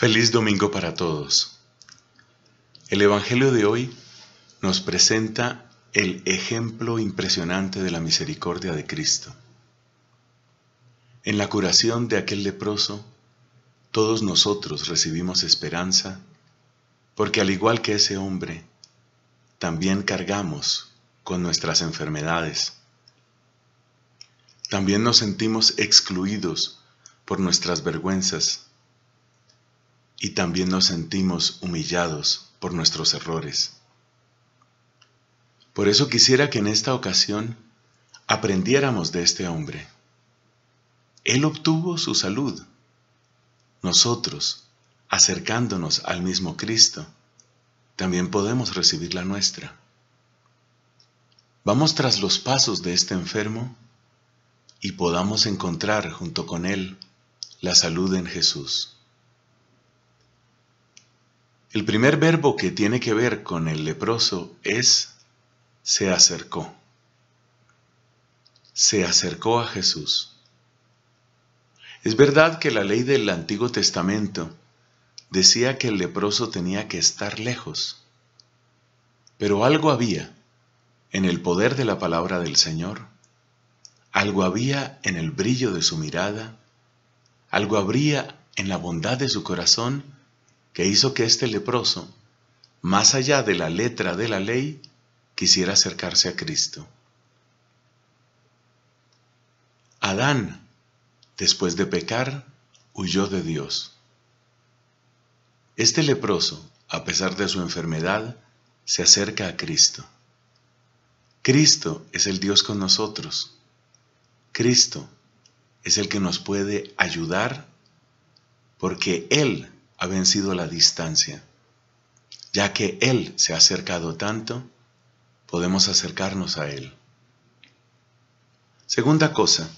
Feliz domingo para todos. El Evangelio de hoy nos presenta el ejemplo impresionante de la misericordia de Cristo. En la curación de aquel leproso, todos nosotros recibimos esperanza, porque al igual que ese hombre, también cargamos con nuestras enfermedades. También nos sentimos excluidos por nuestras vergüenzas y también nos sentimos humillados por nuestros errores. Por eso quisiera que en esta ocasión aprendiéramos de este hombre. Él obtuvo su salud. Nosotros, acercándonos al mismo Cristo, también podemos recibir la nuestra. Vamos tras los pasos de este enfermo y podamos encontrar junto con él la salud en Jesús. El primer verbo que tiene que ver con el leproso es se acercó. Se acercó a Jesús. Es verdad que la ley del Antiguo Testamento decía que el leproso tenía que estar lejos, pero algo había en el poder de la palabra del Señor, algo había en el brillo de su mirada, algo habría en la bondad de su corazón, que hizo que este leproso, más allá de la letra de la ley, quisiera acercarse a Cristo. Adán, después de pecar, huyó de Dios. Este leproso, a pesar de su enfermedad, se acerca a Cristo. Cristo es el Dios con nosotros. Cristo es el que nos puede ayudar porque Él ha vencido la distancia. Ya que Él se ha acercado tanto, podemos acercarnos a Él. Segunda cosa,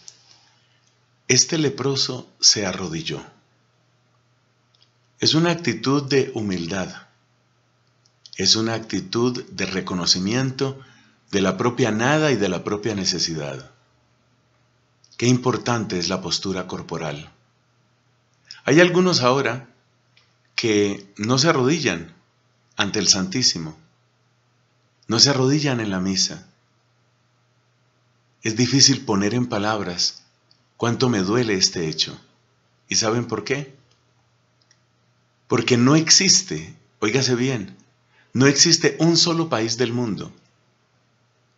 este leproso se arrodilló. Es una actitud de humildad. Es una actitud de reconocimiento de la propia nada y de la propia necesidad. Qué importante es la postura corporal. Hay algunos ahora que no se arrodillan ante el Santísimo, no se arrodillan en la misa. Es difícil poner en palabras cuánto me duele este hecho. ¿Y saben por qué? Porque no existe, oígase bien, no existe un solo país del mundo,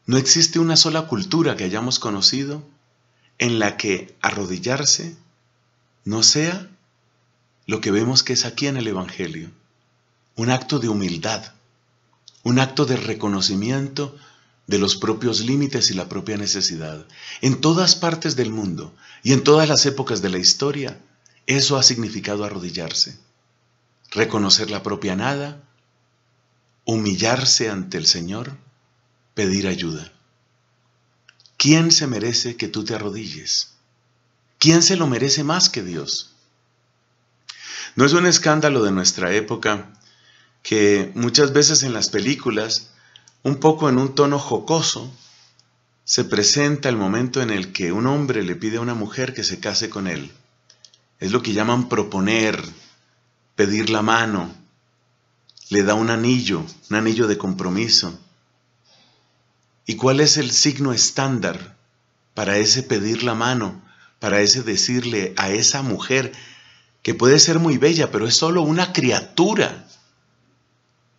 no existe una sola cultura que hayamos conocido en la que arrodillarse no sea lo que vemos que es aquí en el Evangelio, un acto de humildad, un acto de reconocimiento de los propios límites y la propia necesidad. En todas partes del mundo y en todas las épocas de la historia, eso ha significado arrodillarse, reconocer la propia nada, humillarse ante el Señor, pedir ayuda. ¿Quién se merece que tú te arrodilles? ¿Quién se lo merece más que Dios? No es un escándalo de nuestra época que muchas veces en las películas, un poco en un tono jocoso, se presenta el momento en el que un hombre le pide a una mujer que se case con él. Es lo que llaman proponer, pedir la mano, le da un anillo, un anillo de compromiso. ¿Y cuál es el signo estándar para ese pedir la mano, para ese decirle a esa mujer que puede ser muy bella, pero es solo una criatura.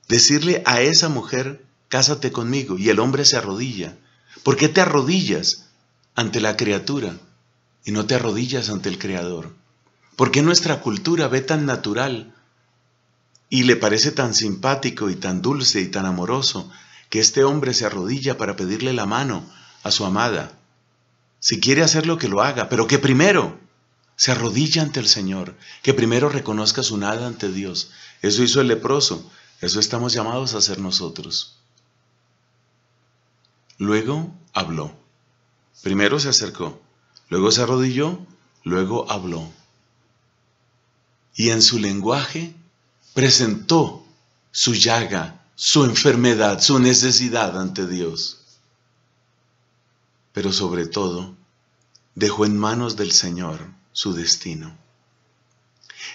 Decirle a esa mujer, cásate conmigo, y el hombre se arrodilla. ¿Por qué te arrodillas ante la criatura y no te arrodillas ante el Creador? ¿Por qué nuestra cultura ve tan natural y le parece tan simpático y tan dulce y tan amoroso que este hombre se arrodilla para pedirle la mano a su amada? Si quiere hacerlo, que lo haga, pero que primero se arrodilla ante el Señor, que primero reconozca su nada ante Dios. Eso hizo el leproso, eso estamos llamados a hacer nosotros. Luego habló. Primero se acercó, luego se arrodilló, luego habló. Y en su lenguaje presentó su llaga, su enfermedad, su necesidad ante Dios. Pero sobre todo, dejó en manos del Señor su destino.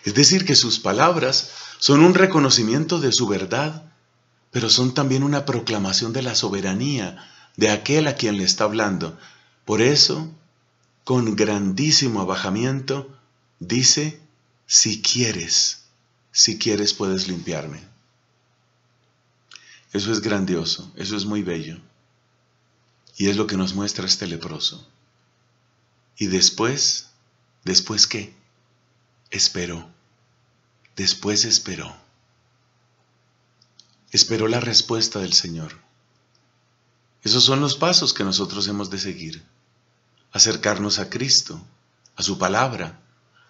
Es decir, que sus palabras son un reconocimiento de su verdad, pero son también una proclamación de la soberanía de aquel a quien le está hablando. Por eso, con grandísimo abajamiento, dice, si quieres, si quieres puedes limpiarme. Eso es grandioso, eso es muy bello. Y es lo que nos muestra este leproso. Y después ¿Después qué? Esperó. Después esperó. Esperó la respuesta del Señor. Esos son los pasos que nosotros hemos de seguir. Acercarnos a Cristo, a su palabra,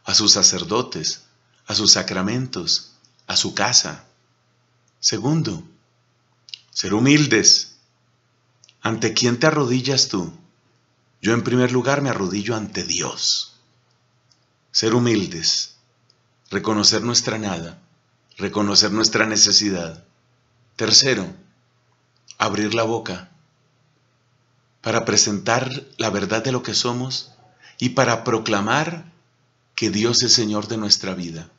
a sus sacerdotes, a sus sacramentos, a su casa. Segundo, ser humildes. ¿Ante quién te arrodillas tú? Yo en primer lugar me arrodillo ante Dios ser humildes, reconocer nuestra nada, reconocer nuestra necesidad. Tercero, abrir la boca para presentar la verdad de lo que somos y para proclamar que Dios es Señor de nuestra vida.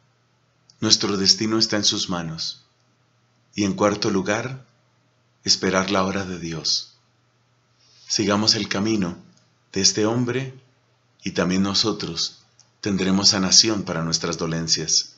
Nuestro destino está en sus manos. Y en cuarto lugar, esperar la hora de Dios. Sigamos el camino de este hombre y también nosotros Tendremos sanación para nuestras dolencias.